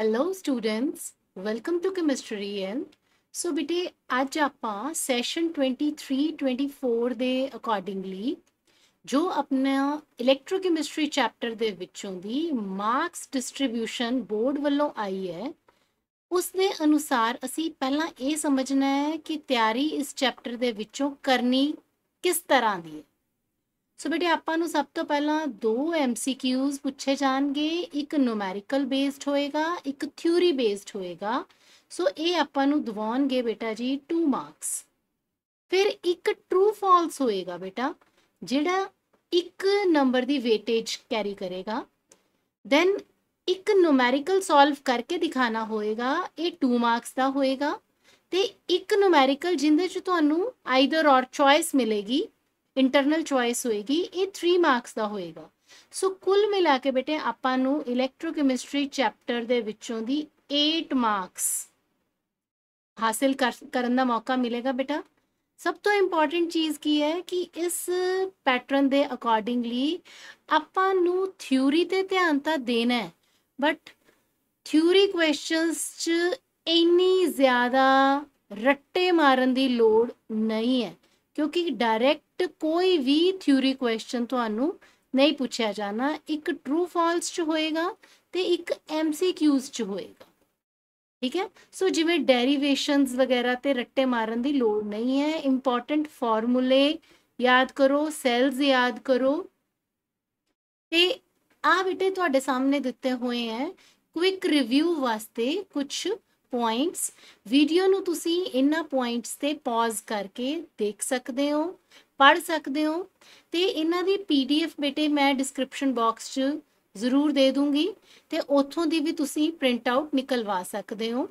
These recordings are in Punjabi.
hello students welcome to chemistry and so ਬਿਟੇ ਅੱਜ ਆਪਾਂ ਸੈਸ਼ਨ 23 24 ਦੇ ਅਕੋਰਡਿੰਗਲੀ ਜੋ ਆਪਣਾ ਇਲੈਕਟ੍ਰੋਕੈਮਿਸਟਰੀ ਚੈਪਟਰ ਦੇ ਵਿੱਚੋਂ ਦੀ ਮਾਰਕਸ ਡਿਸਟ੍ਰੀਬਿਊਸ਼ਨ ਬੋਰਡ ਵੱਲੋਂ ਆਈ ਹੈ ਉਸ ਦੇ ਅਨੁਸਾਰ ਅਸੀਂ ਪਹਿਲਾਂ ਇਹ ਸਮਝਣਾ ਹੈ ਕਿ ਤਿਆਰੀ ਇਸ ਚੈਪਟਰ ਦੇ ਵਿੱਚੋਂ ਕਰਨੀ ਕਿਸ ਤਰ੍ਹਾਂ ਦੀ ਹੈ ਸੋ ਬੇਟੇ ਆਪਾਂ ਨੂੰ ਸਭ ਤੋਂ ਪਹਿਲਾਂ ਦੋ ਐਮਸੀਕਿਊਜ਼ ਪੁੱਛੇ ਜਾਣਗੇ ਇੱਕ ਨੂਮੈਰੀਕਲ ਬੇਸਡ ਹੋਏਗਾ ਇੱਕ ਥਿਊਰੀ ਬੇਸਡ ਹੋਏਗਾ ਸੋ ਇਹ ਆਪਾਂ ਨੂੰ ਦਵਾਉਣਗੇ ਬੇਟਾ ਜੀ 2 ਮਾਰਕਸ ਫਿਰ ਇੱਕ ਟਰੂ ਫਾਲਸ ਹੋਏਗਾ ਬੇਟਾ ਜਿਹੜਾ ਇੱਕ ਨੰਬਰ ਦੀ ਵੇਟੇਜ ਕੈਰੀ ਕਰੇਗਾ ਦੈਨ ਇੱਕ ਨੂਮੈਰੀਕਲ ਸੋਲਵ ਕਰਕੇ ਦਿਖਾਣਾ ਹੋਏਗਾ ਇਹ 2 ਮਾਰਕਸ ਦਾ ਹੋਏਗਾ ਤੇ ਇੱਕ ਨੂਮੈਰੀਕਲ ਜਿੰਦੇ ਚ ਤੁਹਾਨੂੰ ਆਈਦਰ অর ਚੁਆਇਸ ਮਿਲੇਗੀ ਇੰਟਰਨਲ ਚੁਆਇਸ ਹੋਏਗੀ ਇਹ 3 ਮਾਰਕਸ ਦਾ ਹੋਏਗਾ ਸੋ ਕੁੱਲ ਮਿਲਾ ਕੇ ਬੇਟੇ ਆਪਾਂ ਨੂੰ ਇਲੈਕਟ੍ਰੋਕੈਮਿਸਟਰੀ ਚੈਪਟਰ ਦੇ ਵਿੱਚੋਂ ਦੀ 8 ਮਾਰਕਸ ਹਾਸਲ ਕਰਨ ਦਾ ਮੌਕਾ ਮਿਲੇਗਾ ਬੇਟਾ ਸਭ ਤੋਂ ਇੰਪੋਰਟੈਂਟ ਚੀਜ਼ ਕੀ ਹੈ ਕਿ ਇਸ ਪੈਟਰਨ ਦੇ ਅਕੋਰਡਿੰਗਲੀ ਆਪਾਂ ਨੂੰ ਥਿਊਰੀ ਤੇ ਧਿਆਨ ਤਾਂ ਦੇਣਾ ਹੈ ਬਟ ਥਿਊਰੀ ਕੁਐਸਚਨਸ 'ਚ ਇੰਨੀ ਜ਼ਿਆਦਾ ਰੱਟੇ ਮਾਰਨ ਦੀ ਲੋੜ ਨਹੀਂ ਹੈ ਕਿਉਂਕਿ ਡਾਇਰੈਕਟ ਕੋਈ ਵੀ ਥਿਉਰੀ ਕੁਐਸਚਨ ਤੁਹਾਨੂੰ ਨਹੀਂ ਪੁੱਛਿਆ ਜਾਣਾ ਇੱਕ ਟਰੂ ਫਾਲਸ ਚ ਹੋਏਗਾ ਤੇ ਇੱਕ ਐਮਸੀਕਿਊਜ਼ ਚ ਹੋਏਗਾ ਠੀਕ ਹੈ ਸੋ ਜਿਵੇਂ ਡੈਰੀਵੇਸ਼ਨਸ ਵਗੈਰਾ ਤੇ ਰੱਟੇ ਮਾਰਨ ਦੀ ਲੋੜ ਨਹੀਂ ਹੈ ਇੰਪੋਰਟੈਂਟ ਫਾਰਮੂਲੇ ਯਾਦ ਕਰੋ ਸੈਲਸ ਯਾਦ ਕਰੋ ਤੇ ਆ ਬਿਟੇ ਤੁਹਾਡੇ ਸਾਹਮਣੇ ਦਿੱਤੇ ਹੋਏ ਹੈ ਕੁਇਕ ਰਿਵਿਊ ਵਾਸਤੇ ਕੁਝ ਪੁਆਇੰਟਸ ਵੀਡੀਓ ਨੂੰ ਤੁਸੀਂ ਇਹਨਾਂ ਪੁਆਇੰਟਸ ਤੇ ਪਾਜ਼ ਕਰਕੇ ਦੇਖ ਸਕਦੇ ਹੋ ਪੜ੍ਹ ਸਕਦੇ ਹੋ ਤੇ ਇਹਨਾਂ ਦੀ ਪੀਡੀਐਫ ਬੇਟੇ ਮੈਂ ਡਿਸਕ੍ਰਿਪਸ਼ਨ ਬਾਕਸ 'ਚ ਜ਼ਰੂਰ ਦੇ ਦੂੰਗੀ ਤੇ ਉੱਥੋਂ ਦੀ ਵੀ ਤੁਸੀਂ ਪ੍ਰਿੰਟ ਆਊਟ ਨਿਕਲਵਾ ਸਕਦੇ ਹੋ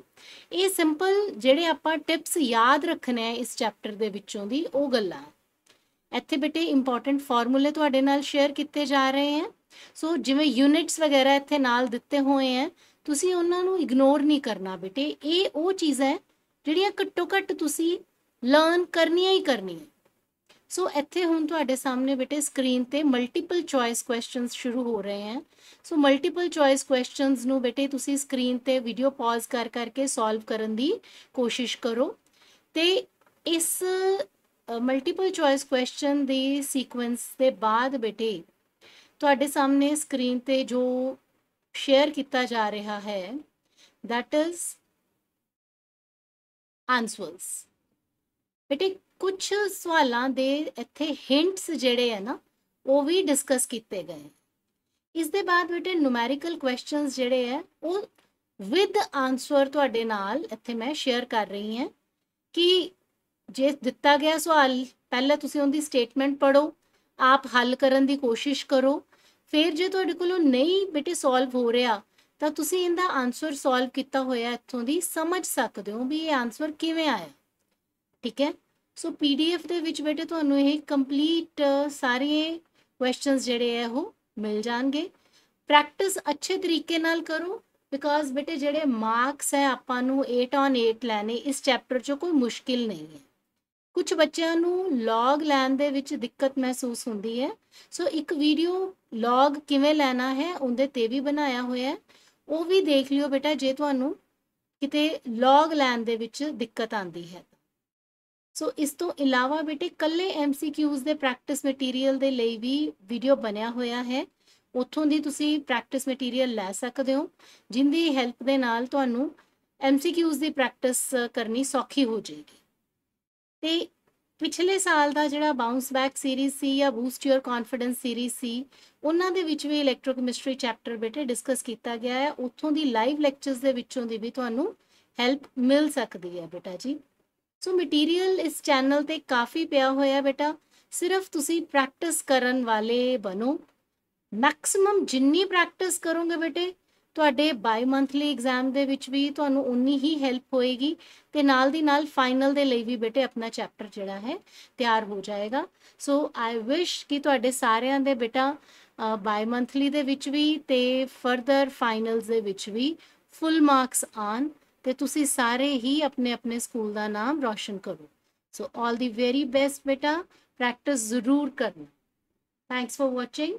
ਇਹ ਸਿੰਪਲ ਜਿਹੜੇ ਆਪਾਂ ਟਿਪਸ ਯਾਦ ਰੱਖਣੇ ਇਸ ਚੈਪਟਰ ਦੇ ਵਿੱਚੋਂ ਦੀ ਉਹ ਗੱਲਾਂ ਇੱਥੇ ਬੇਟੇ ਇੰਪੋਰਟੈਂਟ ਫਾਰਮੂਲੇ ਤੁਹਾਡੇ ਨਾਲ ਸ਼ੇਅਰ ਕੀਤੇ ਜਾ ਰਹੇ ਹਨ ਸੋ ਜਿਵੇਂ ਯੂਨਿਟਸ ਵਗੈਰਾ ਇੱਥੇ ਨਾਲ ਦਿੱਤੇ ਹੋਏ ਹਨ ਤੁਸੀਂ ਉਹਨਾਂ ਨੂੰ ਇਗਨੋਰ ਨਹੀਂ ਕਰਨਾ ਬੇਟੇ ਇਹ ਉਹ ਚੀਜ਼ ਹੈ ਜਿਹੜੀਆਂ ਘੱਟੋ ਘੱਟ ਤੁਸੀਂ ਲਰਨ ਕਰਨੀਆਂ ਹੀ ਕਰਨੀਆਂ ਸੋ ਇੱਥੇ ਹੁਣ ਤੁਹਾਡੇ ਸਾਹਮਣੇ ਬੇਟੇ ਸਕਰੀਨ ਤੇ ਮਲਟੀਪਲ ਚੁਆਇਸ ਕੁਐਸਚਨਸ ਸ਼ੁਰੂ ਹੋ ਰਹੇ ਹਨ ਸੋ ਮਲਟੀਪਲ ਚੁਆਇਸ ਕੁਐਸਚਨਸ ਨੂੰ ਬੇਟੇ ਤੁਸੀਂ ਸਕਰੀਨ ਤੇ ਵੀਡੀਓ ਪਾਜ਼ ਕਰ ਕਰਕੇ ਸੋਲਵ ਕਰਨ ਦੀ ਕੋਸ਼ਿਸ਼ ਕਰੋ ਤੇ ਇਸ ਮਲਟੀਪਲ ਚੁਆਇਸ ਕੁਐਸਚਨ ਦੇ ਸੀਕੁਐਂਸ ਦੇ ਬਾਅਦ ਬੇਟੇ ਤੁਹਾਡੇ ਸਾਹਮਣੇ ਸਕਰੀਨ ਤੇ ਜੋ ਸ਼ੇਅਰ ਕੀਤਾ ਜਾ ਰਿਹਾ ਹੈ that is answers ਬੇਟੇ ਕੁਝ ਸਵਾਲਾਂ ਦੇ ਇੱਥੇ ਹਿੰਟਸ ਜਿਹੜੇ ਆ ਨਾ ਉਹ ਵੀ ਡਿਸਕਸ ਕੀਤੇ ਗਏ ਇਸ ਦੇ ਬਾਅਦ ਬੇਟੇ ਨੂਮੈਰੀਕਲ ਕੁਐਸਚਨਸ ਜਿਹੜੇ ਆ ਉਹ ਵਿਦ ਆਨਸਰ ਤੁਹਾਡੇ ਨਾਲ ਇੱਥੇ ਮੈਂ ਸ਼ੇਅਰ ਕਰ ਰਹੀ ਹਾਂ ਕਿ ਜੇ ਦਿੱਤਾ ਗਿਆ ਸਵਾਲ ਪਹਿਲਾਂ ਤੁਸੀਂ ਉਹਦੀ ਸਟੇਟਮੈਂਟ ਪੜੋ ਆਪ ਹੱਲ ਕਰਨ ਦੀ ਕੋਸ਼ਿਸ਼ ਕਰੋ ਫਿਰ ਜੇ ਤੁਹਾਡੇ ਕੋਲੋਂ ਨਹੀਂ ਬੇਟੇ ਸੋਲਵ ਹੋ ਰਿਹਾ ਤਾਂ ਤੁਸੀਂ ਇਹਦਾ ਆਨਸਰ ਸੋਲਵ ਕੀਤਾ ਹੋਇਆ ਇੱਥੋਂ ਦੀ ਸਮਝ ਸਕਦੇ ਹੋ ਵੀ ਇਹ ਆਨਸਰ ਕਿਵੇਂ ਆਇਆ ਠੀਕ ਹੈ ਸੋ ਪੀਡੀਐਫ ਦੇ ਵਿੱਚ ਬੇਟੇ ਤੁਹਾਨੂੰ ਇਹ ਕੰਪਲੀਟ ਸਾਰੇ ਕੁਐਸਚਨਸ ਜਿਹੜੇ ਆ ਉਹ ਮਿਲ ਜਾਣਗੇ ਪ੍ਰੈਕਟਿਸ ਅੱਛੇ ਤਰੀਕੇ ਨਾਲ ਕਰੋ ਬਿਕਾਜ਼ ਬੇਟੇ ਜਿਹੜੇ ਮਾਰਕਸ ਹੈ ਆਪਾਂ ਨੂੰ 8 ਔਨ 8 ਲੈਣੇ ਇਸ ਚੈਪਟਰ 'ਚੋਂ ਕੋਈ ਮੁਸ਼ਕਿਲ ਨਹੀਂ ਹੈ ਕੁਝ ਬੱਚਿਆਂ ਨੂੰ ਲੌਗ ਲੈਣ ਦੇ ਵਿੱਚ ਦਿੱਕਤ ਮਹਿਸੂਸ ਹੁੰਦੀ ਹੈ ਸੋ ਇੱਕ ਵੀਡੀਓ ਲੌਗ ਕਿਵੇਂ ਲੈਣਾ ਹੈ ਉਹਦੇ ਤੇ ਵੀ ਬਣਾਇਆ ਹੋਇਆ ਹੈ ਉਹ ਵੀ ਦੇਖ ਲਿਓ ਬੇਟਾ ਜੇ ਤੁਹਾਨੂੰ ਕਿਤੇ ਲੌਗ ਲੈਣ ਦੇ ਵਿੱਚ ਦਿੱਕਤ ਆਂਦੀ ਹੈ ਸੋ ਇਸ ਤੋਂ ਇਲਾਵਾ ਬੇਟੇ ਕੱਲੇ ਐਮਸੀਕਿਊਜ਼ ਦੇ ਪ੍ਰੈਕਟਿਸ ਮਟੀਰੀਅਲ ਦੇ ਲਈ ਵੀ ਵੀਡੀਓ ਬਣਿਆ ਹੋਇਆ ਹੈ ਉੱਥੋਂ ਦੀ ਤੁਸੀਂ ਪ੍ਰੈਕਟਿਸ ਮਟੀਰੀਅਲ ਲੈ ਸਕਦੇ ਹੋ ਜਿੰਦੀ ਹੈਲਪ ਦੇ ਨਾਲ ਤੁਹਾਨੂੰ ਐਮਸੀਕਿਊਜ਼ ਦੀ ਪ੍ਰੈਕਟਿਸ ਕਰਨੀ ਸੌਖੀ ਹੋ ਜਾਏਗੀ ਤੇ ਪਿਛਲੇ ਸਾਲ ਦਾ ਜਿਹੜਾ ਬਾਉਂਸ ਬੈਕ ਸੀਰੀਜ਼ ਸੀ ਜਾਂ ਬੂਸਟ ਯੂਰ ਕੌਨਫੀਡੈਂਸ ਸੀਰੀਜ਼ ਸੀ ਉਹਨਾਂ ਦੇ ਵਿੱਚ ਵੀ ਇਲੈਕਟ੍ਰੋਕੈਮਿਸਟਰੀ ਚੈਪਟਰ ਬੇਟੇ ਡਿਸਕਸ ਕੀਤਾ ਗਿਆ ਹੈ ਉੱਥੋਂ ਦੀ ਲਾਈਵ ਲੈਕਚਰਸ ਦੇ ਵਿੱਚੋਂ ਦੀ ਵੀ ਤੁਹਾਨੂੰ ਹੈਲਪ ਮਿਲ ਸਕਦੀ ਹੈ ਬੇਟਾ ਜੀ ਸੋ ਮਟੀਰੀਅਲ ਇਸ ਚੈਨਲ ਤੇ ਕਾਫੀ ਪਿਆ ਹੋਇਆ ਬੇਟਾ ਸਿਰਫ ਤੁਸੀਂ ਪ੍ਰੈਕਟਿਸ ਕਰਨ ਵਾਲੇ ਬਣੋ ਮੈਕਸਿਮਮ ਜਿੰਨੀ ਪ੍ਰੈਕਟਿਸ ਕਰੋਗੇ ਬੇਟੇ ਤੁਹਾਡੇ ਬਾਈ ਮੰਥਲੀ ਐਗਜ਼ਾਮ ਦੇ ਵਿੱਚ ਵੀ ਤੁਹਾਨੂੰ ਉਨੀ ਹੀ ਹੈਲਪ ਹੋਏਗੀ ਤੇ ਨਾਲ ਦੀ ਨਾਲ ਫਾਈਨਲ ਦੇ ਲਈ ਵੀ ਬੇਟੇ ਆਪਣਾ ਚੈਪਟਰ ਜਿਹੜਾ ਹੈ ਤਿਆਰ ਹੋ ਜਾਏਗਾ ਸੋ ਆਈ ਵਿਸ਼ ਕਿ ਤੁਹਾਡੇ ਸਾਰਿਆਂ ਦੇ ਬੇਟਾ ਬਾਈ ਮੰਥਲੀ ਦੇ ਵਿੱਚ ਵੀ ਤੇ ਫਰਦਰ ਫਾਈਨਲਸ ਦੇ ਵਿੱਚ ਵੀ ਫੁੱਲ ਮਾਰਕਸ ਆਨ ਤੇ ਤੁਸੀਂ ਸਾਰੇ ਹੀ ਆਪਣੇ ਆਪਣੇ ਸਕੂਲ ਦਾ ਨਾਮ ਰੌਸ਼ਨ ਕਰੋ so all the very best ਬੇਟਾ ਪ੍ਰੈਕਟਿਸ ਜ਼ਰੂਰ ਕਰਨਾ ਥੈਂਕਸ ਫॉर ਵਾਚਿੰਗ